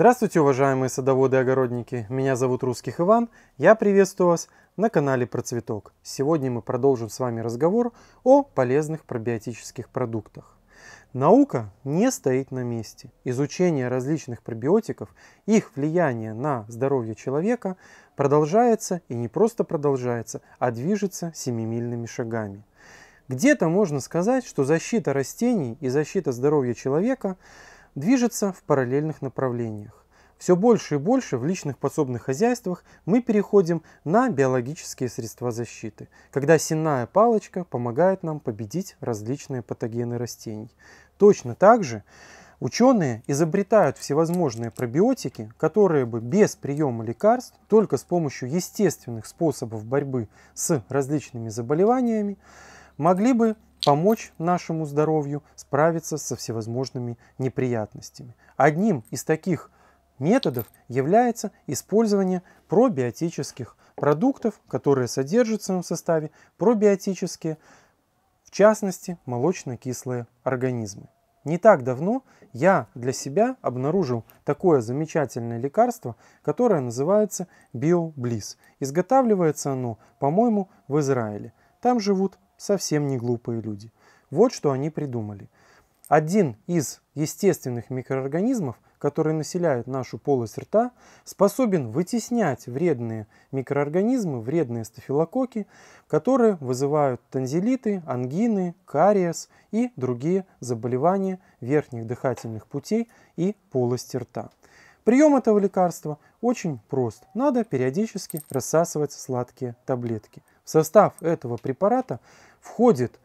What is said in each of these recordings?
Здравствуйте, уважаемые садоводы и огородники! Меня зовут Русских Иван, я приветствую вас на канале Процветок. Сегодня мы продолжим с вами разговор о полезных пробиотических продуктах. Наука не стоит на месте. Изучение различных пробиотиков, их влияние на здоровье человека продолжается и не просто продолжается, а движется семимильными шагами. Где-то можно сказать, что защита растений и защита здоровья человека – движется в параллельных направлениях. Все больше и больше в личных подсобных хозяйствах мы переходим на биологические средства защиты, когда сенная палочка помогает нам победить различные патогены растений. Точно так же Ученые изобретают всевозможные пробиотики, которые бы без приема лекарств, только с помощью естественных способов борьбы с различными заболеваниями, могли бы помочь нашему здоровью справиться со всевозможными неприятностями. Одним из таких методов является использование пробиотических продуктов, которые содержат в своем составе пробиотические, в частности, молочно-кислые организмы. Не так давно я для себя обнаружил такое замечательное лекарство, которое называется BioBliss. Изготавливается оно, по-моему, в Израиле. Там живут совсем не глупые люди. Вот что они придумали. Один из естественных микроорганизмов, который населяет нашу полость рта, способен вытеснять вредные микроорганизмы, вредные стафилококки, которые вызывают танзелиты, ангины, кариес и другие заболевания верхних дыхательных путей и полости рта. Прием этого лекарства очень прост. Надо периодически рассасывать сладкие таблетки состав этого препарата входит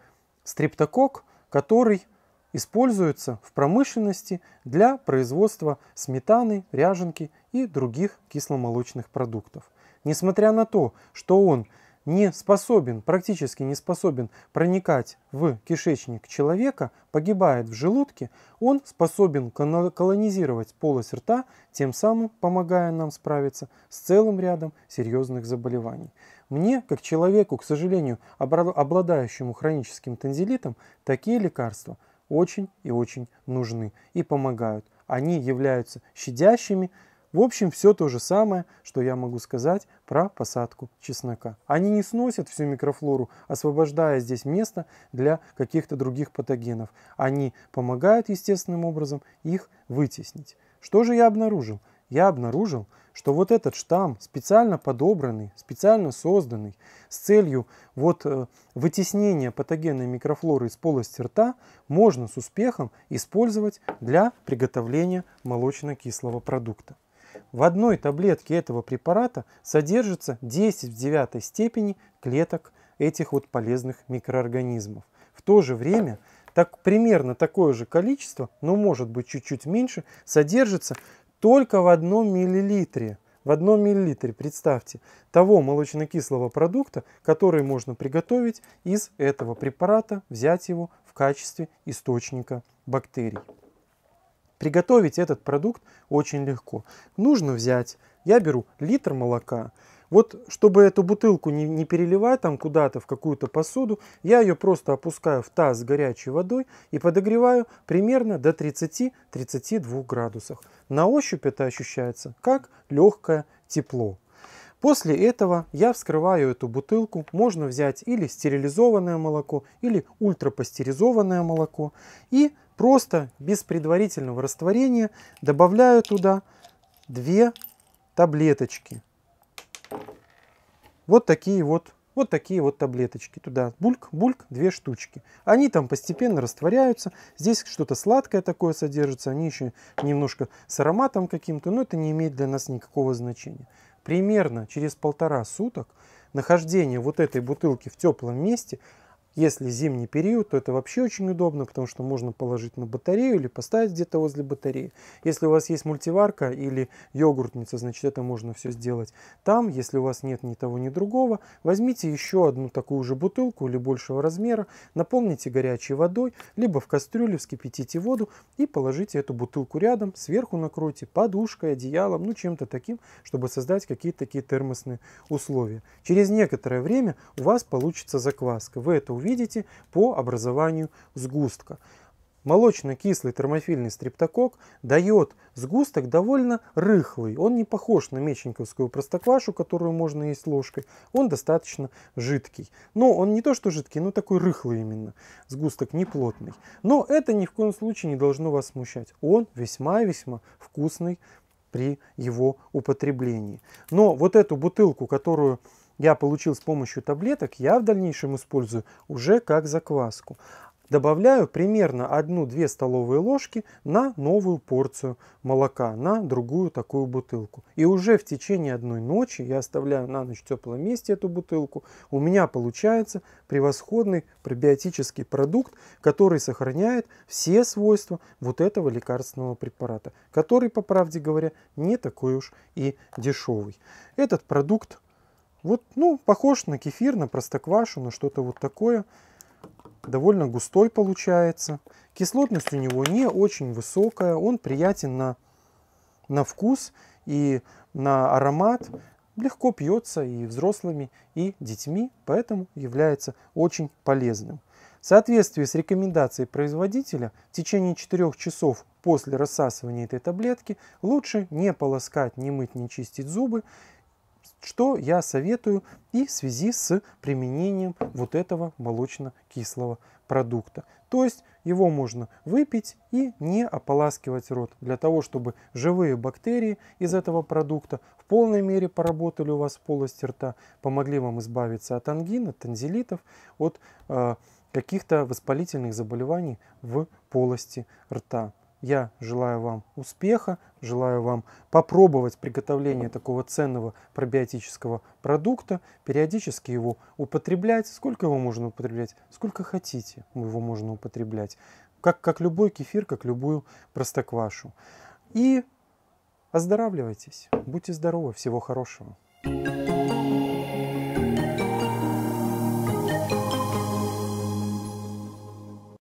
стрептокок, который используется в промышленности для производства сметаны, ряженки и других кисломолочных продуктов. Несмотря на то, что он не способен, практически не способен проникать в кишечник человека, погибает в желудке, он способен колонизировать полость рта, тем самым помогая нам справиться с целым рядом серьезных заболеваний. Мне, как человеку, к сожалению, обладающему хроническим танзелитом, такие лекарства очень и очень нужны и помогают. Они являются щадящими, в общем, все то же самое, что я могу сказать про посадку чеснока. Они не сносят всю микрофлору, освобождая здесь место для каких-то других патогенов. Они помогают естественным образом их вытеснить. Что же я обнаружил? Я обнаружил, что вот этот штамм специально подобранный, специально созданный с целью вот э, вытеснения патогенной микрофлоры из полости рта можно с успехом использовать для приготовления молочно-кислого продукта. В одной таблетке этого препарата содержится 10 в девятой степени клеток этих вот полезных микроорганизмов. В то же время так, примерно такое же количество, но может быть чуть-чуть меньше, содержится только в одном миллилитре. В одном миллилитре, представьте, того молочнокислого продукта, который можно приготовить из этого препарата, взять его в качестве источника бактерий. Приготовить этот продукт очень легко. Нужно взять, я беру литр молока, вот чтобы эту бутылку не, не переливать там куда-то в какую-то посуду, я ее просто опускаю в таз с горячей водой и подогреваю примерно до 30-32 градусов. На ощупь это ощущается как легкое тепло. После этого я вскрываю эту бутылку, можно взять или стерилизованное молоко, или ультрапастеризованное молоко и просто без предварительного растворения добавляю туда две таблеточки. Вот такие вот, вот такие вот таблеточки туда. Бульк, бульк, две штучки. Они там постепенно растворяются. Здесь что-то сладкое такое содержится. Они еще немножко с ароматом каким-то, но это не имеет для нас никакого значения. Примерно через полтора суток нахождение вот этой бутылки в теплом месте – если зимний период, то это вообще очень удобно, потому что можно положить на батарею или поставить где-то возле батареи. Если у вас есть мультиварка или йогуртница, значит это можно все сделать там. Если у вас нет ни того, ни другого, возьмите еще одну такую же бутылку или большего размера, наполните горячей водой, либо в кастрюле вскипятите воду и положите эту бутылку рядом, сверху накройте подушкой, одеялом, ну чем-то таким, чтобы создать какие-то такие термосные условия. Через некоторое время у вас получится закваска. Вы это увидите видите по образованию сгустка. Молочно-кислый термофильный стрептокок дает сгусток довольно рыхлый. Он не похож на меченьковскую простоквашу, которую можно есть ложкой. Он достаточно жидкий. Но он не то что жидкий, но такой рыхлый именно. Сгусток неплотный. Но это ни в коем случае не должно вас смущать. Он весьма-весьма вкусный при его употреблении. Но вот эту бутылку, которую я получил с помощью таблеток, я в дальнейшем использую уже как закваску. Добавляю примерно 1-2 столовые ложки на новую порцию молока, на другую такую бутылку. И уже в течение одной ночи я оставляю на ночь в теплом месте эту бутылку. У меня получается превосходный пробиотический продукт, который сохраняет все свойства вот этого лекарственного препарата, который, по правде говоря, не такой уж и дешевый. Этот продукт вот, ну, похож на кефир, на простоквашу, на что-то вот такое. Довольно густой получается. Кислотность у него не очень высокая. Он приятен на, на вкус и на аромат. Легко пьется и взрослыми, и детьми, поэтому является очень полезным. В соответствии с рекомендацией производителя, в течение 4 часов после рассасывания этой таблетки лучше не полоскать, не мыть, не чистить зубы что я советую и в связи с применением вот этого молочно-кислого продукта. То есть его можно выпить и не ополаскивать рот, для того, чтобы живые бактерии из этого продукта в полной мере поработали у вас в полости рта, помогли вам избавиться от ангин, от танзелитов, от э, каких-то воспалительных заболеваний в полости рта. Я желаю вам успеха, желаю вам попробовать приготовление такого ценного пробиотического продукта, периодически его употреблять, сколько его можно употреблять, сколько хотите его можно употреблять, как, как любой кефир, как любую простоквашу. И оздоравливайтесь, будьте здоровы, всего хорошего. thank you